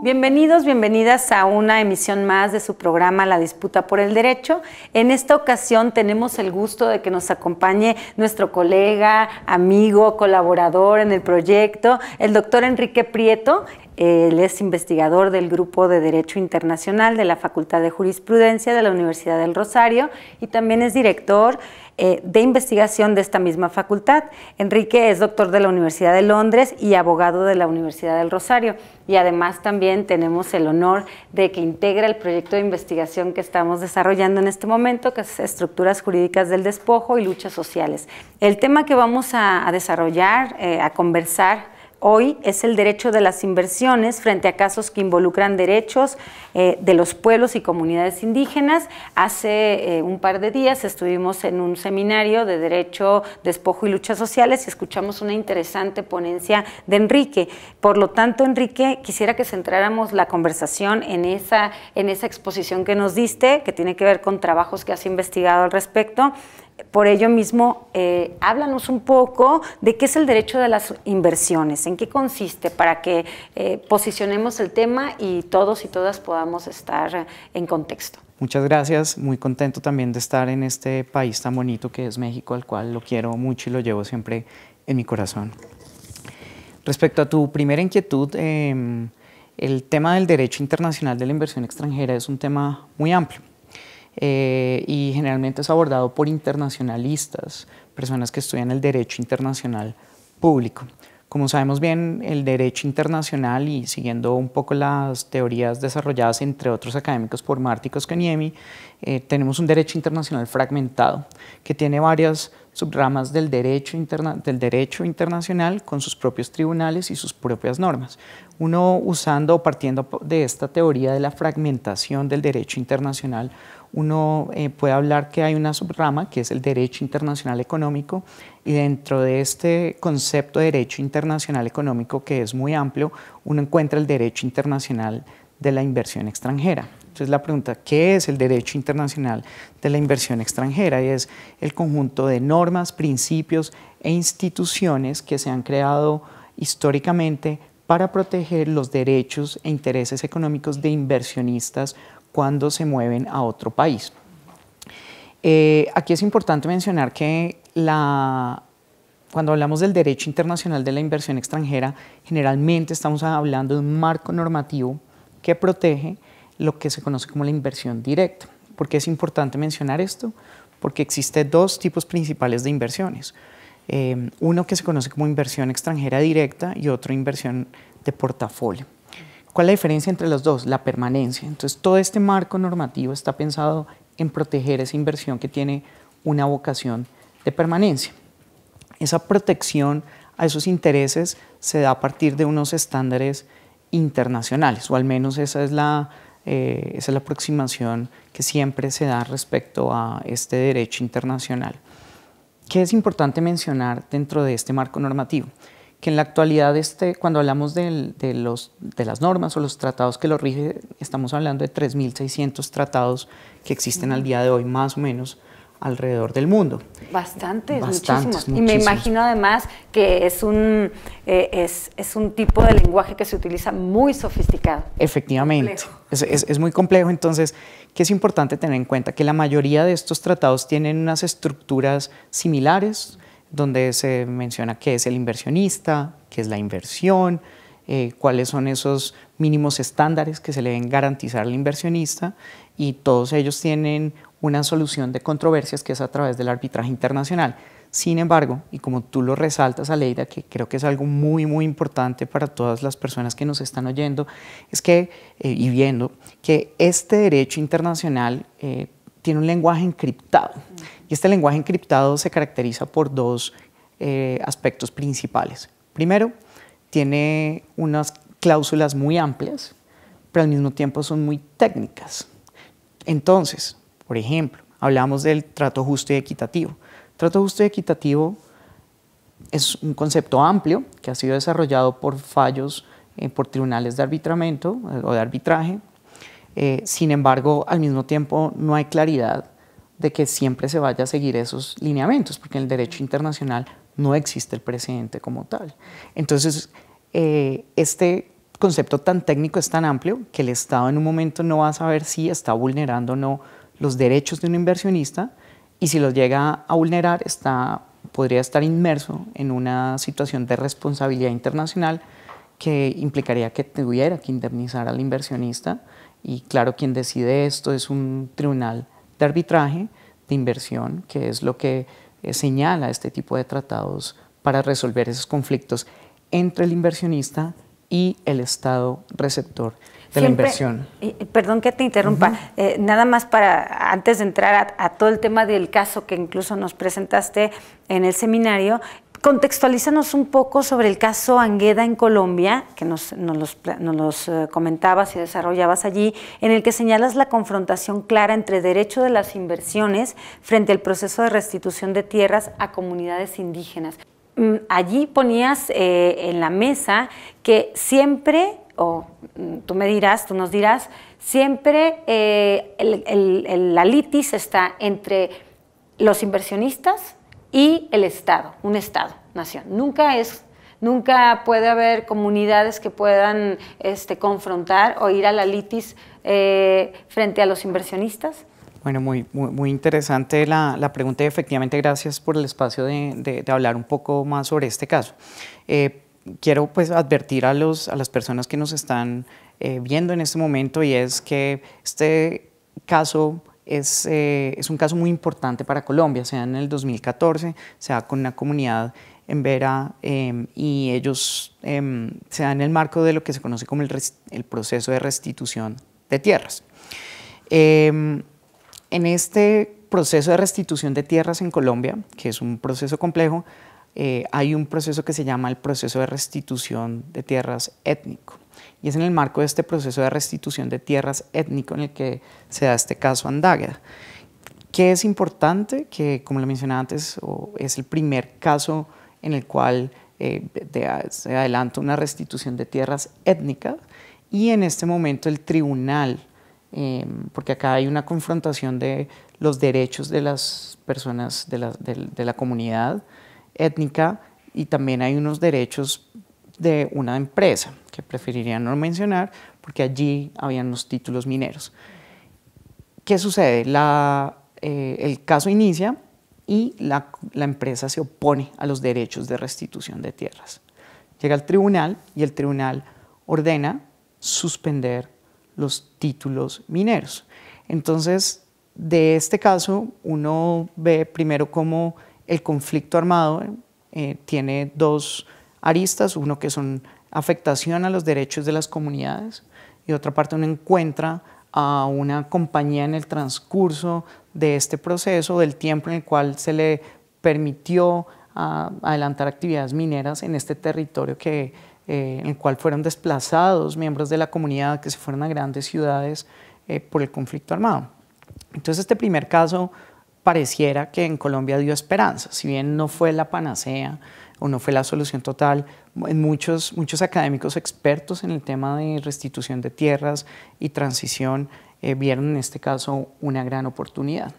Bienvenidos, bienvenidas a una emisión más de su programa La Disputa por el Derecho. En esta ocasión tenemos el gusto de que nos acompañe nuestro colega, amigo, colaborador en el proyecto, el doctor Enrique Prieto. Él es investigador del Grupo de Derecho Internacional de la Facultad de Jurisprudencia de la Universidad del Rosario y también es director eh, de investigación de esta misma facultad. Enrique es doctor de la Universidad de Londres y abogado de la Universidad del Rosario. Y además también tenemos el honor de que integra el proyecto de investigación que estamos desarrollando en este momento, que es Estructuras Jurídicas del Despojo y Luchas Sociales. El tema que vamos a, desarrollar, eh, a conversar, hoy es el derecho de las inversiones frente a casos que involucran derechos eh, de los pueblos y comunidades indígenas. Hace eh, un par de días estuvimos en un seminario de Derecho, Despojo y Luchas Sociales y escuchamos una interesante ponencia de Enrique. Por lo tanto, Enrique, quisiera que centráramos la conversación en esa, en esa exposición que nos diste, que tiene que ver con trabajos que has investigado al respecto por ello mismo, eh, háblanos un poco de qué es el derecho de las inversiones, en qué consiste, para que eh, posicionemos el tema y todos y todas podamos estar en contexto. Muchas gracias, muy contento también de estar en este país tan bonito que es México, al cual lo quiero mucho y lo llevo siempre en mi corazón. Respecto a tu primera inquietud, em, el tema del derecho internacional de la inversión extranjera es un tema muy amplio. Eh, y generalmente es abordado por internacionalistas, personas que estudian el derecho internacional público. Como sabemos bien, el derecho internacional y siguiendo un poco las teorías desarrolladas entre otros académicos por Martí Koskaniemi, eh, tenemos un derecho internacional fragmentado que tiene varias subramas del derecho, del derecho internacional con sus propios tribunales y sus propias normas. Uno usando o partiendo de esta teoría de la fragmentación del derecho internacional uno eh, puede hablar que hay una subrama que es el derecho internacional económico y dentro de este concepto de derecho internacional económico que es muy amplio, uno encuentra el derecho internacional de la inversión extranjera. Entonces la pregunta, ¿qué es el derecho internacional de la inversión extranjera? Y es el conjunto de normas, principios e instituciones que se han creado históricamente para proteger los derechos e intereses económicos de inversionistas cuando se mueven a otro país. Eh, aquí es importante mencionar que la, cuando hablamos del derecho internacional de la inversión extranjera, generalmente estamos hablando de un marco normativo que protege lo que se conoce como la inversión directa. ¿Por qué es importante mencionar esto? Porque existen dos tipos principales de inversiones. Eh, uno que se conoce como inversión extranjera directa y otro inversión de portafolio. ¿Cuál es la diferencia entre los dos? La permanencia. Entonces, todo este marco normativo está pensado en proteger esa inversión que tiene una vocación de permanencia. Esa protección a esos intereses se da a partir de unos estándares internacionales, o al menos esa es la, eh, esa es la aproximación que siempre se da respecto a este derecho internacional. ¿Qué es importante mencionar dentro de este marco normativo? que en la actualidad este, cuando hablamos de, los, de las normas o los tratados que lo rigen, estamos hablando de 3.600 tratados que existen al día de hoy más o menos alrededor del mundo. Bastantes, muchísimos. Y me imagino además que es un, eh, es, un tipo de lenguaje que se utiliza muy sofisticado. Efectivamente, es, muy complejo. Entonces, que es importante tener en cuenta que la mayoría de estos tratados tienen unas estructuras similares, donde se menciona qué es el inversionista, qué es la inversión, eh, cuáles son esos mínimos estándares que se le deben garantizar al inversionista y todos ellos tienen una solución de controversias que es a través del arbitraje internacional. Sin embargo, y como tú lo resaltas, Aleida, que creo que es algo muy, muy importante para todas las personas que nos están oyendo, es que, eh, y viendo, que este derecho internacional eh, tiene un lenguaje encriptado. Y este lenguaje encriptado se caracteriza por dos eh, aspectos principales. Primero, tiene unas cláusulas muy amplias, pero al mismo tiempo son muy técnicas. Entonces, por ejemplo, hablamos del trato justo y equitativo. Trato justo y equitativo es un concepto amplio que ha sido desarrollado por fallos eh, por tribunales de arbitramiento eh, o de arbitraje eh, sin embargo, al mismo tiempo no hay claridad de que siempre se vaya a seguir esos lineamientos, porque en el derecho internacional no existe el precedente como tal. Entonces, eh, este concepto tan técnico es tan amplio que el Estado en un momento no va a saber si está vulnerando o no los derechos de un inversionista y si los llega a vulnerar podría estar inmerso en una situación de responsabilidad internacional que implicaría que tuviera que indemnizar al inversionista y claro, quien decide esto es un tribunal de arbitraje de inversión, que es lo que eh, señala este tipo de tratados para resolver esos conflictos entre el inversionista y el Estado receptor de la inversión. Eh, eh, perdón que te interrumpa, nada más para, antes de entrar a, todo el tema del caso que incluso nos presentaste en el seminario, Contextualízanos un poco sobre el caso Angueda en Colombia, que nos, los, eh, comentabas y desarrollabas allí, en el que señalas la confrontación clara entre derecho de las inversiones frente al proceso de restitución de tierras a comunidades indígenas. Mm, allí ponías eh, en la mesa que siempre, o mm, tú me dirás, tú nos dirás, siempre eh, la litis está entre los inversionistas y el Estado, un Estado, nación. Nunca es Nunca puede haber comunidades que puedan este, confrontar o ir a la litis eh, frente a los inversionistas. Bueno, muy, muy, interesante la, pregunta y efectivamente gracias por el espacio de, hablar un poco más sobre este caso. Eh, quiero pues advertir a, los, a las personas que nos están eh, viendo en este momento y es que este caso eh, es, un caso muy importante para Colombia. Se da en el 2014, se da con una comunidad en Vera em, y ellos em, se dan en el marco de lo que se conoce como el proceso de restitución de tierras. Em, en este proceso de restitución de tierras en Colombia, que es un proceso complejo, eh, hay un proceso que se llama el proceso de restitución de tierras étnico y es en el marco de este proceso de restitución de tierras étnico en el que se da este caso Andágueda. ¿Qué es importante? Que, como lo mencionaba antes, es el primer caso en el cual eh, se adelanta una restitución de tierras étnicas y en este momento el tribunal, em, porque acá hay una confrontación de los derechos de las personas de la, de la comunidad étnica y también hay unos derechos de una empresa que preferiría no mencionar porque allí habían los títulos mineros. ¿Qué sucede? Eh, el caso inicia y la, empresa se opone a los derechos de restitución de tierras. Llega al tribunal y el tribunal ordena suspender los títulos mineros. Entonces, de este caso, uno ve primero cómo el conflicto armado eh, tiene dos aristas, uno que son afectación a los derechos de las comunidades y otra parte uno encuentra a una compañía en el transcurso de este proceso, del tiempo en el cual se le permitió ah, adelantar actividades mineras en este territorio que, eh, en el cual fueron desplazados miembros de la comunidad que se fueron a grandes ciudades eh, por el conflicto armado. Entonces este primer caso pareciera que en Colombia dio esperanza, si bien no fue la panacea, o no fue la solución total. Muchos, muchos académicos expertos en el tema de restitución de tierras y transición eh, vieron en este caso una gran oportunidad.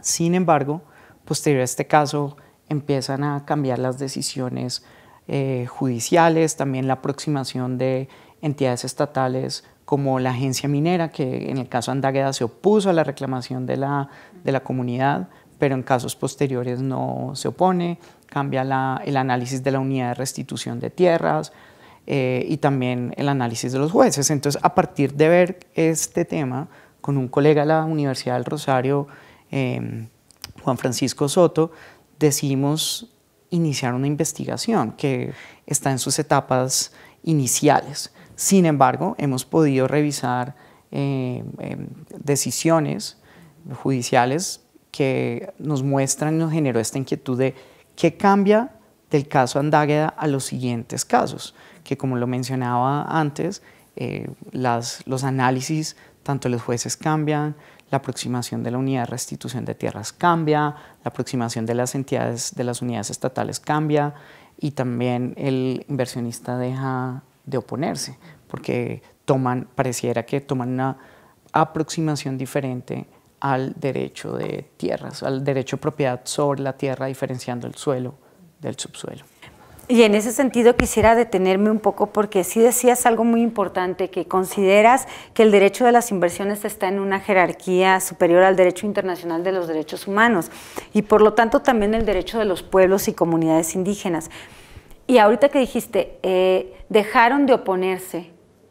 Sin embargo, posterior a este caso empiezan a cambiar las decisiones eh, judiciales, también la aproximación de entidades estatales como la agencia minera, que en el caso Andágueda se opuso a la reclamación de la comunidad, pero en casos posteriores no se opone, cambia el análisis de la unidad de restitución de tierras eh, y también el análisis de los jueces. Entonces, a partir de ver este tema con un colega de la Universidad del Rosario, em, Juan Francisco Soto, decidimos iniciar una investigación que está en sus etapas iniciales. Sin embargo, hemos podido revisar eh, em, decisiones judiciales que nos muestran y nos generó esta inquietud de qué cambia del caso Andágueda a los siguientes casos, que como lo mencionaba antes, eh, los análisis, tanto los jueces cambian, la aproximación de la unidad de restitución de tierras cambia, la aproximación de las entidades, de las unidades estatales cambia y también el inversionista deja de oponerse, porque toman, pareciera que toman una aproximación diferente al derecho de tierras, al derecho de propiedad sobre la tierra, diferenciando el suelo del subsuelo. Y en ese sentido quisiera detenerme un poco porque sí decías algo muy importante, que consideras que el derecho de las inversiones está en una jerarquía superior al derecho internacional de los derechos humanos y por lo tanto también el derecho de los pueblos y comunidades indígenas. Y ahorita que dijiste, eh, dejaron de oponerse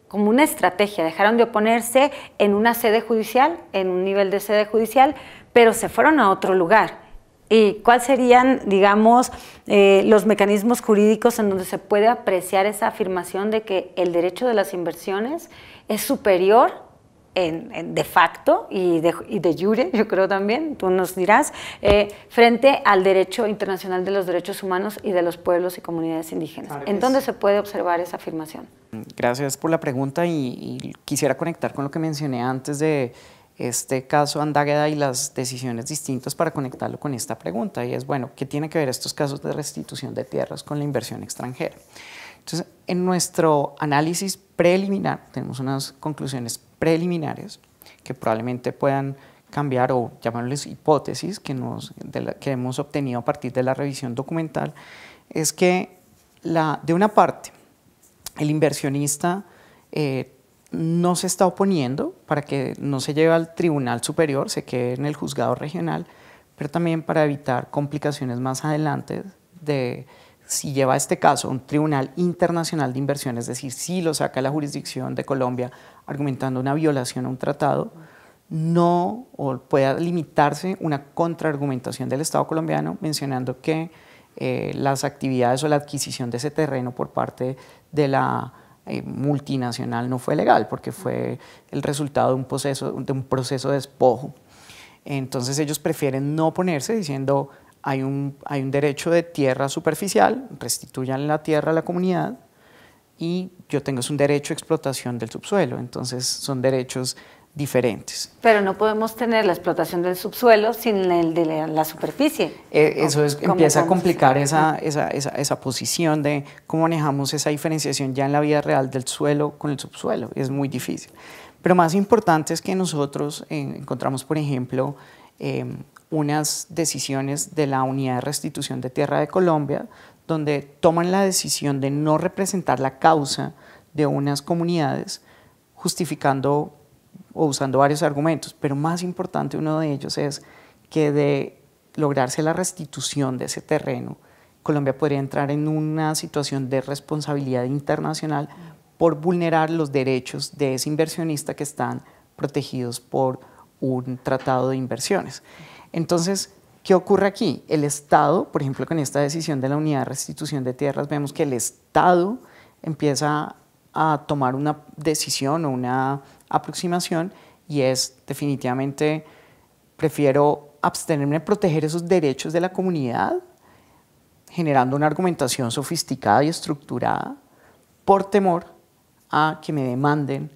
como una estrategia, dejaron de oponerse en una sede judicial, en un nivel de sede judicial, pero se fueron a otro lugar. ¿Y cuáles serían, digamos, eh, los mecanismos jurídicos en donde se puede apreciar esa afirmación de que el derecho de las inversiones es superior de facto y de, y de, jure, yo creo también, tú nos dirás, eh, frente al derecho internacional de los derechos humanos y de los pueblos y comunidades indígenas. ¿En dónde se puede observar esa afirmación? Gracias por la pregunta y, y quisiera conectar con lo que mencioné antes de este caso Andágueda y las decisiones distintas para conectarlo con esta pregunta y es, bueno, ¿qué tiene que ver estos casos de restitución de tierras con la inversión extranjera? Entonces, en nuestro análisis preliminar tenemos unas conclusiones preliminares que probablemente puedan cambiar o llamarles hipótesis que, nos, que hemos obtenido a partir de la revisión documental es que la, de una parte el inversionista eh, no se está oponiendo para que no se lleve al tribunal superior, se quede en el juzgado regional, pero también para evitar complicaciones más adelante de si lleva este caso a un tribunal internacional de inversión, es decir, si lo saca la jurisdicción de Colombia argumentando una violación a un tratado, no o pueda limitarse una contraargumentación del Estado colombiano mencionando que eh, las actividades o la adquisición de ese terreno por parte de la eh, multinacional no fue legal porque fue el resultado de un proceso de, un proceso de despojo. Entonces ellos prefieren no ponerse diciendo hay un, derecho de tierra superficial, restituyan la tierra a la comunidad y yo tengo un derecho a explotación del subsuelo, entonces son derechos diferentes. Pero no podemos tener la explotación del subsuelo sin el de la, superficie. Eh, eso empieza a complicar esa, posición de cómo manejamos esa diferenciación ya en la vida real del suelo con el subsuelo. Es muy difícil. Pero más importante es que nosotros eh, encontramos, por ejemplo, eh, unas decisiones de la Unidad de Restitución de Tierra de Colombia, donde toman la decisión de no representar la causa de unas comunidades, justificando o usando varios argumentos, pero más importante uno de ellos es que de lograrse la restitución de ese terreno, Colombia podría entrar en una situación de responsabilidad internacional por vulnerar los derechos de ese inversionista que están protegidos por un tratado de inversiones. Entonces, ¿qué ocurre aquí? El Estado, por ejemplo, con esta decisión de la unidad de restitución de tierras, vemos que el Estado empieza a tomar una decisión o una aproximación y es definitivamente prefiero abstenerme de proteger esos derechos de la comunidad generando una argumentación sofisticada y estructurada por temor a que me demanden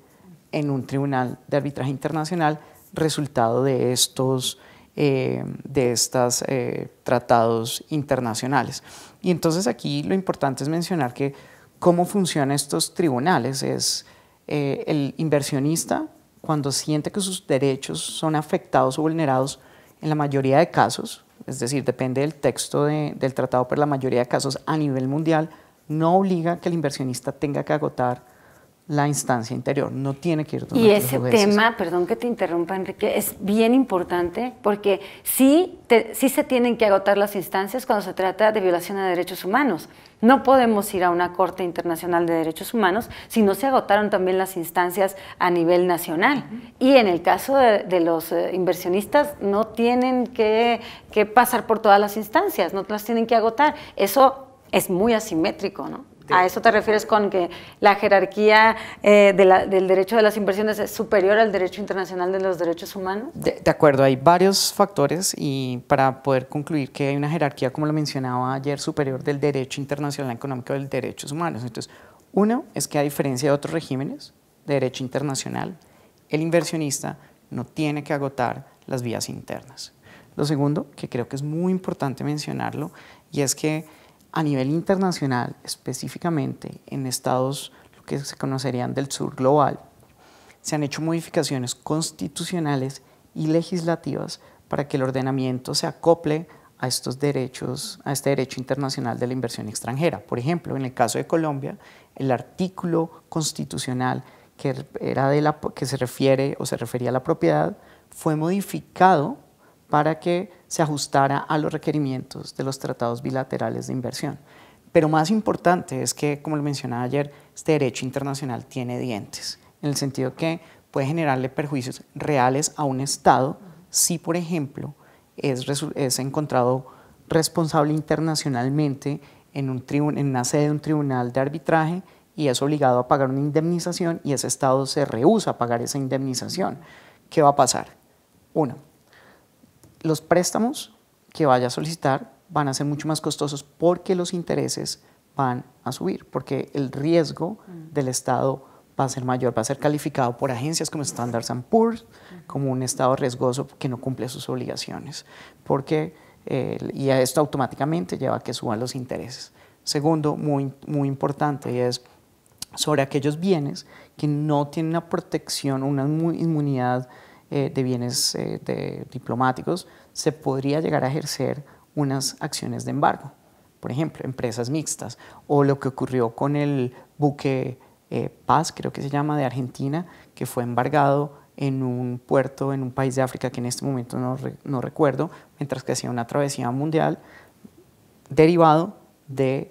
en un tribunal de arbitraje internacional resultado de estos eh, de estos eh, tratados internacionales. Y entonces aquí lo importante es mencionar que cómo funcionan estos tribunales es eh, el inversionista cuando siente que sus derechos son afectados o vulnerados en la mayoría de casos, es decir, depende del texto del tratado, pero la mayoría de casos a nivel mundial no obliga que el inversionista tenga que agotar la instancia interior, no tiene que ir donde Y ese tema, perdón que te interrumpa, Enrique, es bien importante porque sí, se tienen que agotar las instancias cuando se trata de violación de derechos humanos. No podemos ir a una Corte Internacional de Derechos Humanos si no se agotaron también las instancias a nivel nacional. Y en el caso de, los eh, inversionistas, no tienen que, que pasar por todas las instancias, no las tienen que agotar. Eso es muy asimétrico, ¿no? ¿A eso te refieres con que la jerarquía eh, del derecho de las inversiones es superior al derecho internacional de los derechos humanos? De, acuerdo, hay varios factores y para poder concluir que hay una jerarquía, como lo mencionaba ayer, superior del derecho internacional económico de derechos humanos. Entonces, uno es que a diferencia de otros regímenes de derecho internacional, el inversionista no tiene que agotar las vías internas. Lo segundo, que creo que es muy importante mencionarlo, y es que a nivel internacional, específicamente en estados que se conocerían del sur global, se han hecho modificaciones constitucionales y legislativas para que el ordenamiento se acople a estos derechos, a este derecho internacional de la inversión extranjera. Por ejemplo, en el caso de Colombia, el artículo constitucional que, era de la, que se refiere o se refería a la propiedad fue modificado para que se ajustara a los requerimientos de los tratados bilaterales de inversión. Pero más importante es que, como lo mencionaba ayer, este derecho internacional tiene dientes, en el sentido que puede generarle perjuicios reales a un Estado si, por ejemplo, es, encontrado responsable internacionalmente en, un en una sede de un tribunal de arbitraje y es obligado a pagar una indemnización y ese Estado se rehúsa a pagar esa indemnización. ¿Qué va a pasar? Uno, los préstamos que vaya a solicitar van a ser mucho más costosos porque los intereses van a subir, porque el riesgo mm. del Estado va a ser mayor, va a ser calificado por agencias como Standard Poor's como un Estado riesgoso que no cumple sus obligaciones, porque eh, y esto automáticamente lleva a que suban los intereses. Segundo, muy, muy importante, es sobre aquellos bienes que no tienen una protección, una inmunidad eh, de bienes eh, diplomáticos, se podría llegar a ejercer unas acciones de embargo, por ejemplo, empresas mixtas, o lo que ocurrió con el buque eh, Paz, creo que se llama, de Argentina, que fue embargado en un puerto en un país de África que en este momento no, recuerdo, mientras que hacía una travesía mundial derivado de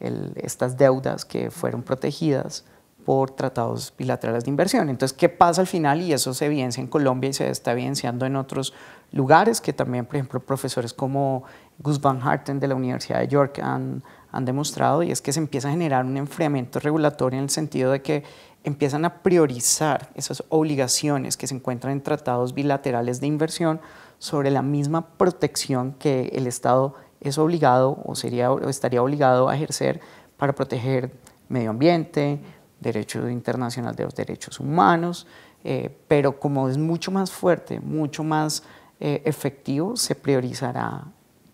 estas deudas que fueron protegidas por tratados bilaterales de inversión. Entonces, ¿qué pasa al final? Y eso se evidencia en Colombia y se está evidenciando en otros lugares, que también, por ejemplo, profesores como Gus Van Harten de la Universidad de York han, demostrado, y es que se empieza a generar un enfriamiento regulatorio en el sentido de que empiezan a priorizar esas obligaciones que se encuentran en tratados bilaterales de inversión sobre la misma protección que el Estado es obligado o, sería, estaría obligado a ejercer para proteger medio ambiente, derecho internacional de los derechos humanos, eh, pero como es mucho más fuerte, mucho más eh, efectivo, se priorizará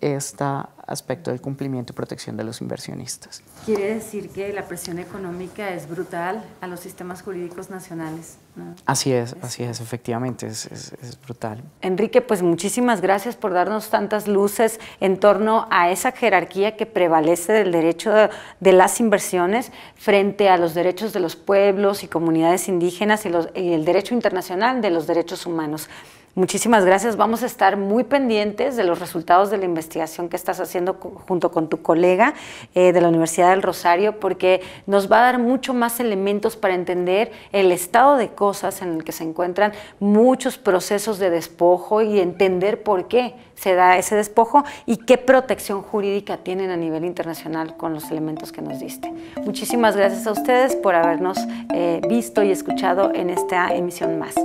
este aspecto del cumplimiento y protección de los inversionistas. Quiere decir que la presión económica es brutal a los sistemas jurídicos nacionales. Así es, así es, efectivamente, es, brutal. Enrique, pues muchísimas gracias por darnos tantas luces en torno a esa jerarquía que prevalece del derecho de, las inversiones frente a los derechos de los pueblos y comunidades indígenas y el derecho internacional de los derechos humanos. Muchísimas gracias. Vamos a estar muy pendientes de los resultados de la investigación que estás haciendo junto con tu colega eh, de la Universidad del Rosario, porque nos va a dar mucho más elementos para entender el estado de cosas en el que se encuentran muchos procesos de despojo y entender por qué se da ese despojo y qué protección jurídica tienen a nivel internacional con los elementos que nos diste. Muchísimas gracias a ustedes por habernos eh, visto y escuchado en esta emisión más.